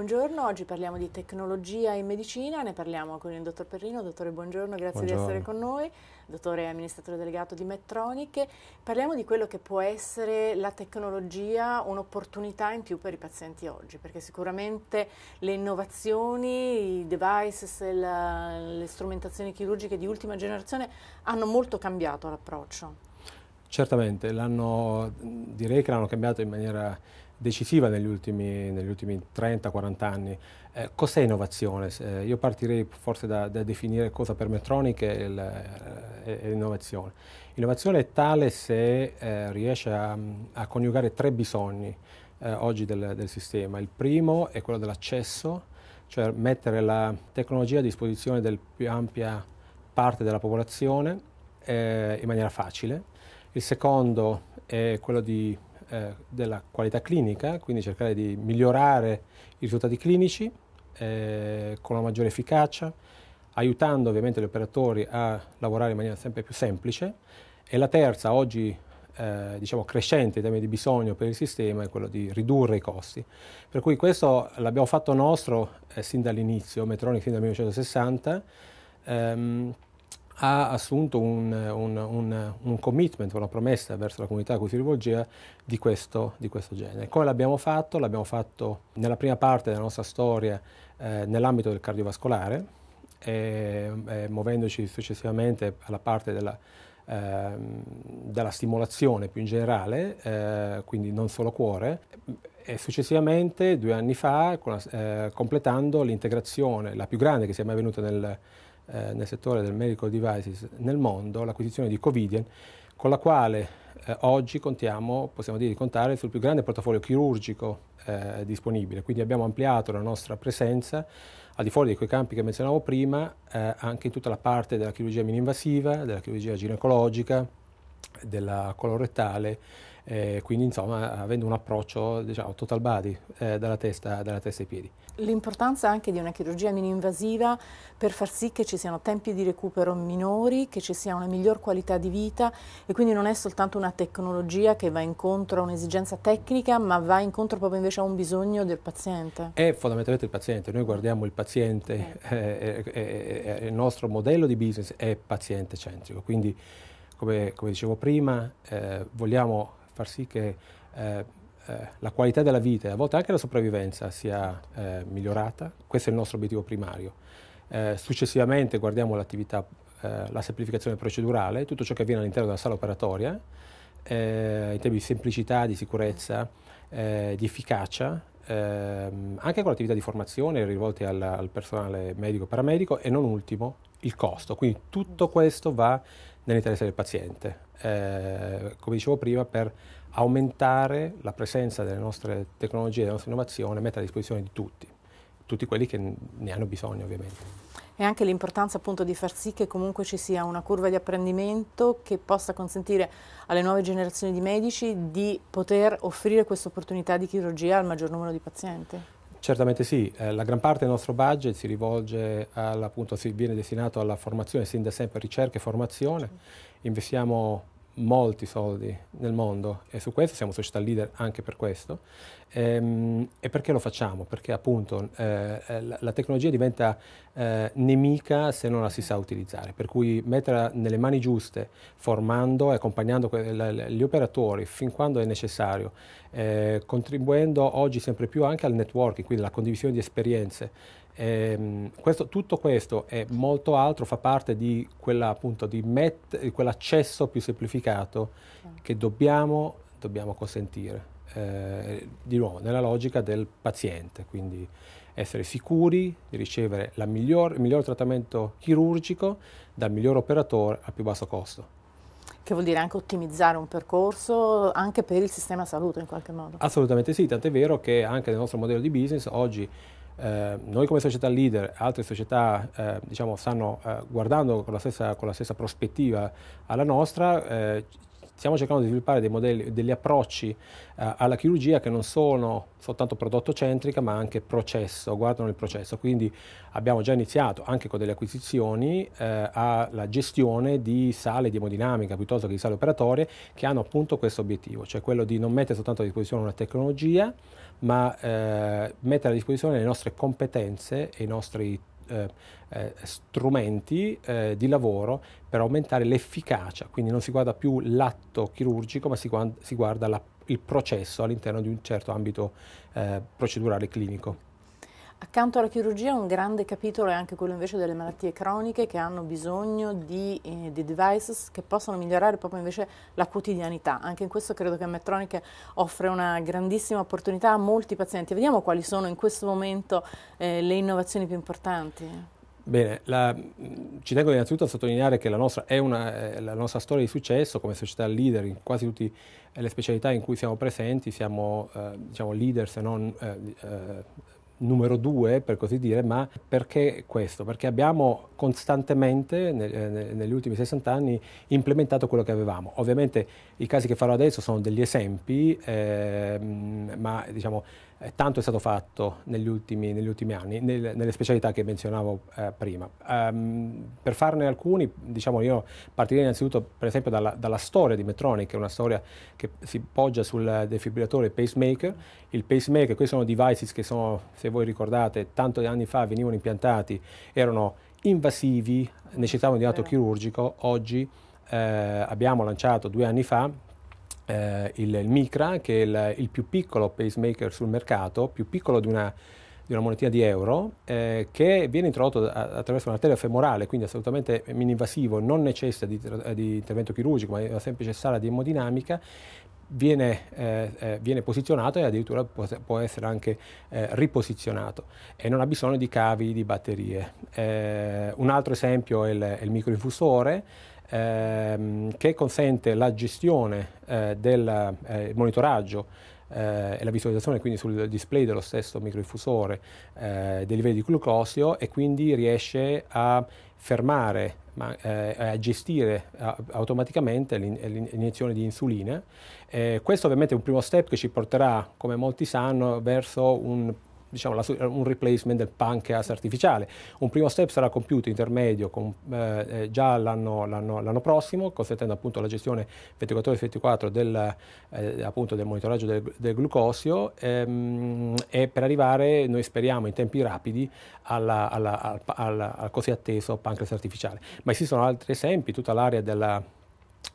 Buongiorno, oggi parliamo di tecnologia in medicina, ne parliamo con il dottor Perrino. Dottore, buongiorno, grazie buongiorno. di essere con noi. Dottore e amministratore delegato di Medtronic. Parliamo di quello che può essere la tecnologia un'opportunità in più per i pazienti oggi, perché sicuramente le innovazioni, i devices, la, le strumentazioni chirurgiche di ultima generazione hanno molto cambiato l'approccio. Certamente, direi che l'hanno cambiato in maniera decisiva negli ultimi, ultimi 30-40 anni. Eh, cos'è innovazione? Eh, io partirei forse da, da, definire cosa per Metronic è, eh, l'innovazione. Innovazione è tale se eh, riesce a, a, coniugare tre bisogni eh, oggi del, del sistema. Il primo è quello dell'accesso, cioè mettere la tecnologia a disposizione della più ampia parte della popolazione eh, in maniera facile il secondo è quello di, eh, della qualità clinica, quindi cercare di migliorare i risultati clinici eh, con una maggiore efficacia, aiutando ovviamente gli operatori a lavorare in maniera sempre più semplice. E la terza, oggi eh, diciamo crescente in termini di bisogno per il sistema, è quello di ridurre i costi. Per cui questo l'abbiamo fatto nostro eh, sin dall'inizio, Metronic fin dal 1960. Ehm, ha assunto un, un, un, un, commitment, una promessa verso la comunità a cui si rivolgeva di questo, di questo genere. Come l'abbiamo fatto? L'abbiamo fatto nella prima parte della nostra storia eh, nell'ambito del cardiovascolare, e, e eh, muovendoci successivamente alla parte della, eh, della stimolazione più in generale, eh, quindi non solo cuore, e successivamente due anni fa, con, eh, completando l'integrazione, la più grande che sia mai venuta nel eh, nel settore del medical devices nel mondo, l'acquisizione di Covidien, con la quale eh, oggi contiamo, possiamo dire di contare sul più grande portafoglio chirurgico eh, disponibile. Quindi abbiamo ampliato la nostra presenza al di fuori di quei campi che menzionavo prima, eh, anche in tutta la parte della chirurgia mininvasiva, invasiva della chirurgia ginecologica, della colorettale, eh, quindi insomma avendo un approccio diciamo, total body eh, dalla, testa, dalla, testa, ai piedi. L'importanza anche di una chirurgia mini-invasiva per far sì che ci siano tempi di recupero minori, che ci sia una miglior qualità di vita e quindi non è soltanto una tecnologia che va incontro a un'esigenza tecnica ma va incontro proprio invece a un bisogno del paziente. È fondamentalmente il paziente, noi guardiamo il paziente, eh, eh, eh, eh. il nostro modello di business è paziente centrico, quindi come, come dicevo prima, eh, vogliamo far sì che eh, eh, la qualità della vita e a volte anche la sopravvivenza sia eh, migliorata, questo è il nostro obiettivo primario. Eh, successivamente guardiamo l'attività, la semplificazione procedurale, tutto ciò che avviene all'interno della sala operatoria, in termini di semplicità, di sicurezza, di efficacia, Ehm, anche con l'attività di formazione rivolte al, al personale medico e paramedico e non ultimo il costo. Quindi tutto questo va nell'interesse del paziente. Eh, come dicevo prima, per aumentare la presenza delle nostre tecnologie, della nostra innovazione, mettere a disposizione di tutti, tutti quelli che ne hanno bisogno ovviamente. E anche l'importanza appunto di far sì che comunque ci sia una curva di apprendimento che possa consentire alle nuove generazioni di medici di poter offrire questa opportunità di chirurgia al maggior numero di pazienti. Certamente sì, eh, la gran parte del nostro budget si rivolge alla, si viene destinato alla formazione, sin da sempre ricerca e formazione, certo. investiamo molti soldi nel mondo e su questo siamo società leader anche per questo. E, ehm, e perché lo facciamo? Perché appunto eh, eh, la, la tecnologia diventa eh, nemica se non la si sa utilizzare, per cui metterla nelle mani giuste, formando e accompagnando que- la, la, gli operatori fin quando è necessario, eh, contribuendo oggi sempre più anche al networking, quindi alla condivisione di esperienze. Ehm, questo, tutto questo e molto altro fa parte di, quella, appunto, di, met, di quell'accesso più semplificato certo. che dobbiamo, dobbiamo consentire. Eh, di nuovo, nella logica del paziente, quindi essere sicuri di ricevere miglior, il miglior trattamento chirurgico dal miglior operatore a più basso costo che vuol dire anche ottimizzare un percorso anche per il sistema salute in qualche modo. Assolutamente sì, tant'è vero che anche nel nostro modello di business oggi eh, noi come società leader, altre società eh, diciamo, stanno eh, guardando con la, stessa, con la, stessa, prospettiva alla nostra, eh, stiamo cercando di sviluppare modelli, degli approcci eh, alla chirurgia che non sono soltanto prodotto centrica ma anche processo, guardano il processo. Quindi abbiamo già iniziato anche con delle acquisizioni eh, alla gestione di sale di emodinamica piuttosto che di sale operatorie che hanno appunto questo obiettivo, cioè quello di non mettere soltanto a disposizione una tecnologia ma eh, mettere a disposizione le nostre competenze e i nostri eh, eh, eh, strumenti eh, di lavoro per aumentare l'efficacia, quindi non si guarda più l'atto chirurgico ma si, guarda, si guarda la, il processo all'interno di un certo ambito eh, procedurale clinico. Accanto alla chirurgia un grande capitolo è anche quello invece delle malattie croniche che hanno bisogno di, eh, di devices che possano migliorare proprio invece la quotidianità. Anche in questo credo che Medtronic offre una grandissima opportunità a molti pazienti. Vediamo quali sono in questo momento eh, le innovazioni più importanti. Bene, la, mm, ci tengo innanzitutto a sottolineare che la nostra, è una, eh, la nostra, storia di successo come società leader in quasi tutte eh, le specialità in cui siamo presenti, siamo eh, diciamo leader se non eh, eh numero due, per così dire, ma perché questo? Perché abbiamo costantemente, eh, negli ultimi 60 anni, implementato quello che avevamo. Ovviamente i casi che farò adesso sono degli esempi, ehm, ma diciamo eh, tanto è stato fatto negli ultimi, negli ultimi anni, nel, nelle specialità che menzionavo eh, prima. Um, per farne alcuni, diciamo io partirei innanzitutto per esempio dalla, dalla storia di Metronic, che è una storia che si poggia sul defibrillatore pacemaker. Il pacemaker, questi sono devices che sono, se voi ricordate, tanti anni fa venivano impiantati, erano invasivi, necessitavano di atto chirurgico, oggi eh, abbiamo lanciato due anni fa eh, il, il, Micra, che è il, il, più piccolo pacemaker sul mercato, più piccolo di una, di una monetina di euro, eh, che viene introdotto attraverso un'arteria femorale, quindi assolutamente mininvasivo, non necessita di, di intervento chirurgico, ma è una semplice sala di emodinamica, Viene, eh, eh viene, posizionato e addirittura può, può essere anche eh, riposizionato e non ha bisogno di cavi, di batterie. Eh, un altro esempio è il, è il microinfusore ehm, che consente la gestione eh, del eh, monitoraggio eh, e la visualizzazione quindi sul display dello stesso microinfusore eh, dei livelli di glucosio e quindi riesce a fermare ma, eh, a gestire a, automaticamente l'iniezione di insulina. Eh, questo ovviamente è un primo step che ci porterà, come molti sanno, verso un diciamo, la, eh, un replacement del pancreas artificiale. Un primo step sarà compiuto intermedio con, eh, eh già l'anno, prossimo, consentendo appunto la gestione 24 ore 24 del, eh, appunto del monitoraggio del, del glucosio ehm, e per arrivare, noi speriamo, in tempi rapidi alla, alla, al, al, al così atteso pancreas artificiale. Ma esistono altri esempi, tutta l'area della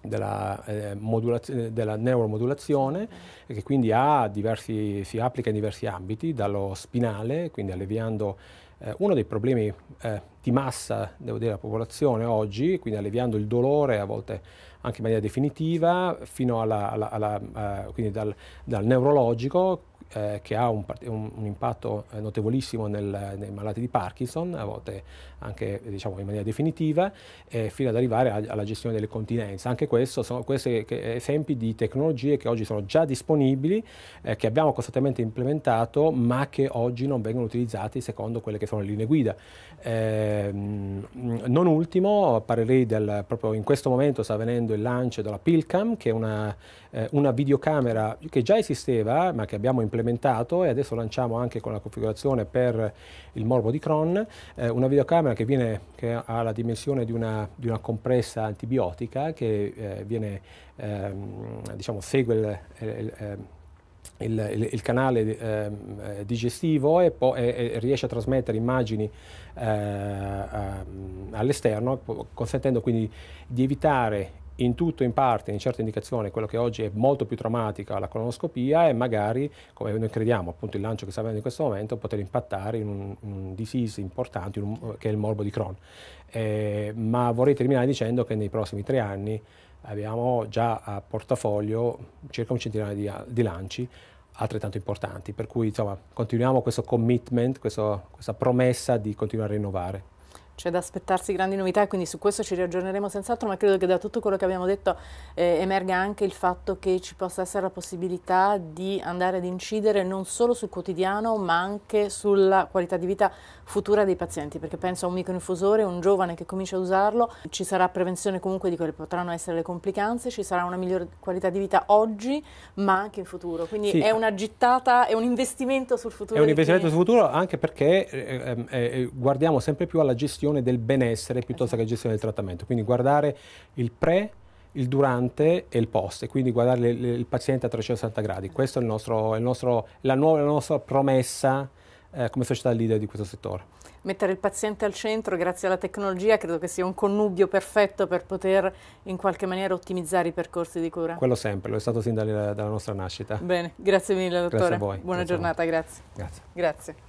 della, eh, della, neuromodulazione mm. che quindi diversi, si applica in diversi ambiti, dallo spinale, quindi alleviando eh, uno dei problemi eh, di massa, devo dire, della popolazione oggi, quindi alleviando il dolore, a volte anche in maniera definitiva, fino alla, alla, alla, eh, quindi dal, dal neurologico, eh, che ha un, un, un impatto eh, notevolissimo nel, nei malati di Parkinson, a volte anche diciamo, in maniera definitiva, eh, fino ad arrivare a, alla gestione delle continenze. Anche questo sono questi esempi di tecnologie che oggi sono già disponibili, eh, che abbiamo costantemente implementato, ma che oggi non vengono utilizzate secondo quelle che sono le linee guida. Eh, non ultimo parlerei del, proprio in questo momento sta venendo il lancio della Pilcam che è una, eh, una, videocamera che già esisteva ma che abbiamo implementato e adesso lanciamo anche con la configurazione per il morbo di Cron, eh, una videocamera che, viene, che, ha la dimensione di una, di una compressa antibiotica che eh, viene, ehm, diciamo, segue il, il, il il, il, il, canale ehm, eh, digestivo e, e, e, riesce a trasmettere immagini eh, ehm, all'esterno, consentendo quindi di evitare in tutto, in parte, in certe indicazioni, quello che oggi è molto più traumatica, la colonoscopia, e magari, come noi crediamo, appunto il lancio che sta avendo in questo momento, poter impattare in un, un disease importante un, che è il morbo di Crohn. Eh, ma vorrei terminare dicendo che nei prossimi tre anni abbiamo già a portafoglio circa un centinaio di, di lanci altrettanto importanti, per cui insomma, continuiamo questo commitment, questo, questa promessa di continuare a rinnovare. C'è da aspettarsi grandi novità e quindi su questo ci riaggiorneremo senz'altro, ma credo che da tutto quello che abbiamo detto eh, emerga anche il fatto che ci possa essere la possibilità di andare ad incidere non solo sul quotidiano, ma anche sulla qualità di vita futura dei pazienti, perché penso a un microinfusore, un giovane che comincia a usarlo, ci sarà prevenzione comunque di quelle che potranno essere le complicanze, ci sarà una migliore qualità di vita oggi, ma anche in futuro. Quindi sì. è una gittata, è un investimento sul futuro. È un investimento sul futuro anche perché eh, eh, eh, guardiamo sempre più alla gestione gestione del benessere piuttosto che gestione del trattamento. Quindi guardare il pre, il durante e il post, e quindi guardare le, il paziente a 360 gradi. Questa è, il nostro, il nostro, la, nuova, la nostra promessa eh, come società leader di questo settore. Mettere il paziente al centro grazie alla tecnologia credo che sia un connubio perfetto per poter in qualche maniera ottimizzare i percorsi di cura. Quello sempre, lo è stato sin dalla, dalla nostra nascita. Bene, grazie mille dottore. Grazie a voi. Buona grazie giornata, voi. grazie. Grazie. grazie.